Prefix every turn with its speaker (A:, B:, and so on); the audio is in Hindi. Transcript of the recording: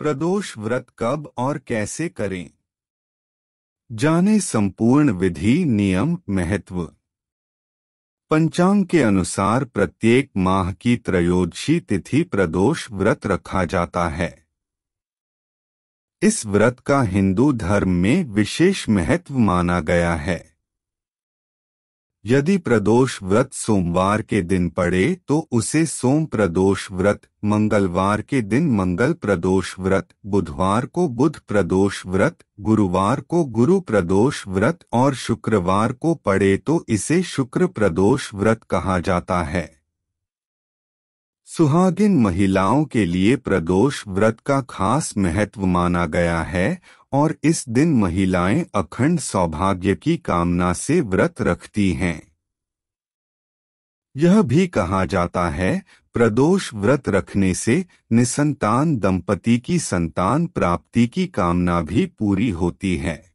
A: प्रदोष व्रत कब और कैसे करें जाने संपूर्ण विधि नियम महत्व पंचांग के अनुसार प्रत्येक माह की त्रयोदशी तिथि प्रदोष व्रत रखा जाता है इस व्रत का हिंदू धर्म में विशेष महत्व माना गया है यदि प्रदोष व्रत सोमवार के दिन पड़े तो उसे सोम प्रदोष व्रत मंगलवार के दिन मंगल प्रदोष व्रत बुधवार को बुध प्रदोष व्रत गुरुवार को गुरु प्रदोष व्रत और शुक्रवार को पड़े तो इसे शुक्र प्रदोष व्रत कहा जाता है सुहागिन महिलाओं के लिए प्रदोष व्रत का खास महत्व माना गया है और इस दिन महिलाएं अखंड सौभाग्य की कामना से व्रत रखती हैं यह भी कहा जाता है प्रदोष व्रत रखने से निसंतान दंपति की संतान प्राप्ति की कामना भी पूरी होती है